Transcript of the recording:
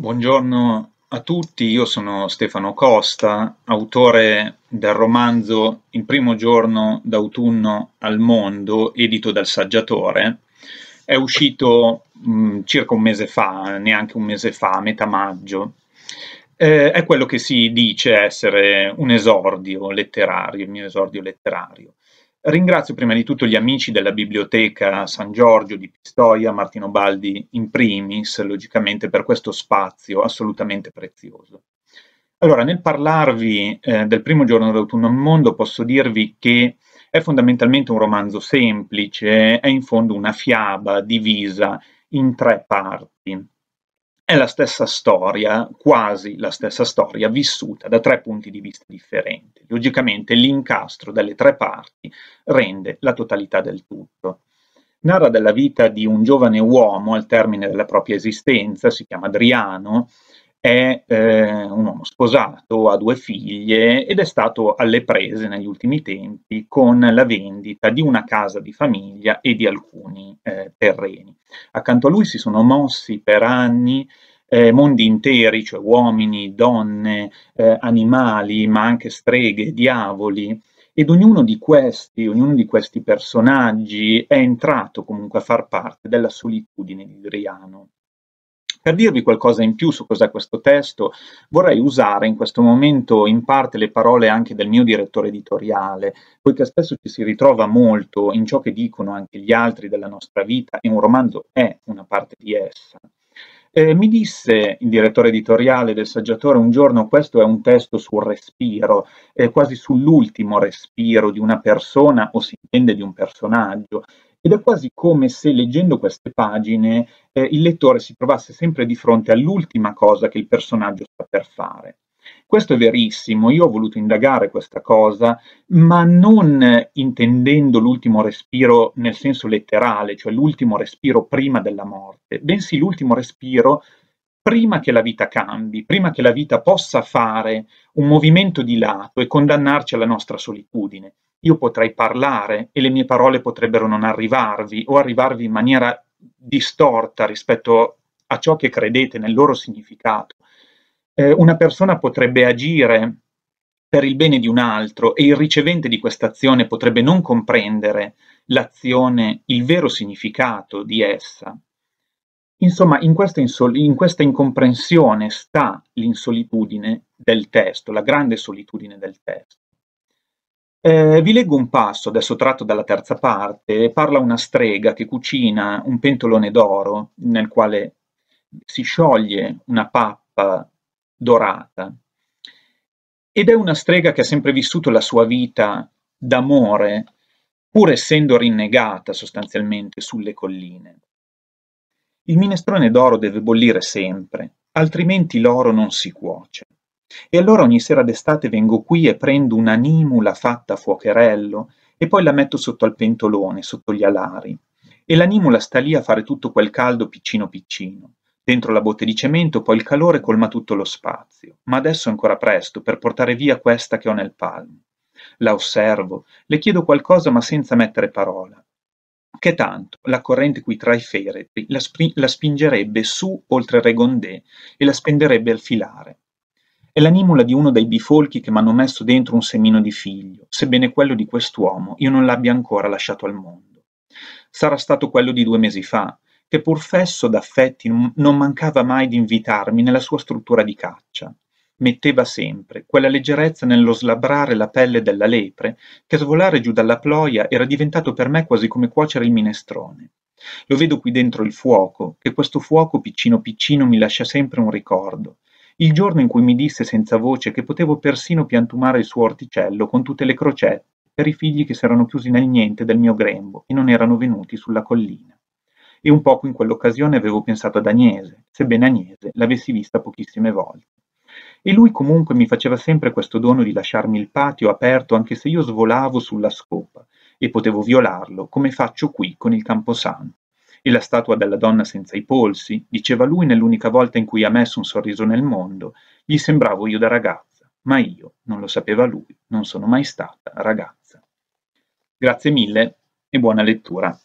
Buongiorno a tutti, io sono Stefano Costa, autore del romanzo Il primo giorno d'autunno al mondo, edito dal Saggiatore. È uscito mh, mm, circa un mese fa, neanche un mese fa, metà maggio. Eh, è quello che si dice essere un esordio letterario, il mio esordio letterario. Ringrazio prima di tutto gli amici della Biblioteca San Giorgio di Pistoia, Martino Baldi in primis, logicamente per questo spazio assolutamente prezioso. Allora, nel parlarvi eh, del primo giorno d'autunno al mondo posso dirvi che è fondamentalmente un romanzo semplice, è in fondo una fiaba divisa in tre parti. È la stessa storia, quasi la stessa storia, vissuta da tre punti di vista differenti. Logicamente l'incastro delle tre parti rende la totalità del tutto. Narra della vita di un giovane uomo al termine della propria esistenza, si chiama Adriano, è eh, un uomo sposato, ha due figlie ed è stato alle prese negli ultimi tempi con la vendita di una casa di famiglia e di alcuni eh, terreni. Accanto a lui si sono mossi per anni eh, mondi interi, cioè uomini, donne, eh, animali, ma anche streghe, diavoli. Ed ognuno di questi, ognuno di questi personaggi è entrato comunque a far parte della solitudine di Adriano. Per dirvi qualcosa in più su cos'è questo testo, vorrei usare in questo momento in parte le parole anche del mio direttore editoriale, poiché spesso ci si ritrova molto in ciò che dicono anche gli altri della nostra vita e un romanzo è una parte di essa. Eh, mi disse il direttore editoriale del Saggiatore un giorno, questo è un testo sul respiro, eh, quasi sull'ultimo respiro di una persona o si intende di un personaggio, ed è quasi come se leggendo queste pagine eh, il lettore si trovasse sempre di fronte all'ultima cosa che il personaggio sta per fare. Questo è verissimo, io ho voluto indagare questa cosa, ma non intendendo l'ultimo respiro nel senso letterale, cioè l'ultimo respiro prima della morte, bensì l'ultimo respiro prima che la vita cambi, prima che la vita possa fare un movimento di lato e condannarci alla nostra solitudine. Io potrei parlare e le mie parole potrebbero non arrivarvi o arrivarvi in maniera distorta rispetto a ciò che credete nel loro significato eh, una persona potrebbe agire per il bene di un altro e il ricevente di questa azione potrebbe non comprendere l'azione, il vero significato di essa. Insomma, in questa, insol- in questa incomprensione sta l'insolitudine del testo, la grande solitudine del testo. Eh, vi leggo un passo, adesso tratto dalla terza parte, parla una strega che cucina un pentolone d'oro nel quale si scioglie una pappa dorata. Ed è una strega che ha sempre vissuto la sua vita d'amore, pur essendo rinnegata sostanzialmente sulle colline. Il minestrone d'oro deve bollire sempre, altrimenti l'oro non si cuoce. E allora ogni sera d'estate vengo qui e prendo una nimula fatta a fuocherello e poi la metto sotto al pentolone, sotto gli alari. E la nimula sta lì a fare tutto quel caldo piccino piccino. Dentro la botte di cemento poi il calore colma tutto lo spazio, ma adesso è ancora presto per portare via questa che ho nel palmo. La osservo, le chiedo qualcosa ma senza mettere parola. Che tanto, la corrente qui tra i feretri la, sp- la spingerebbe su oltre il Regondé e la spenderebbe al filare. È l'animula di uno dei bifolchi che mi hanno messo dentro un semino di figlio, sebbene quello di quest'uomo io non l'abbia ancora lasciato al mondo. Sarà stato quello di due mesi fa, che pur fesso d'affetti non mancava mai di invitarmi nella sua struttura di caccia. Metteva sempre quella leggerezza nello slabrare la pelle della lepre, che svolare giù dalla ploia era diventato per me quasi come cuocere il minestrone. Lo vedo qui dentro il fuoco, che questo fuoco piccino piccino mi lascia sempre un ricordo. Il giorno in cui mi disse senza voce che potevo persino piantumare il suo orticello con tutte le crocette per i figli che si erano chiusi nel niente del mio grembo e non erano venuti sulla collina e un poco in quell'occasione avevo pensato ad Agnese, sebbene Agnese l'avessi vista pochissime volte. E lui comunque mi faceva sempre questo dono di lasciarmi il patio aperto anche se io svolavo sulla scopa e potevo violarlo, come faccio qui con il Camposanto. E la statua della donna senza i polsi, diceva lui nell'unica volta in cui ha messo un sorriso nel mondo, gli sembravo io da ragazza, ma io, non lo sapeva lui, non sono mai stata ragazza. Grazie mille e buona lettura.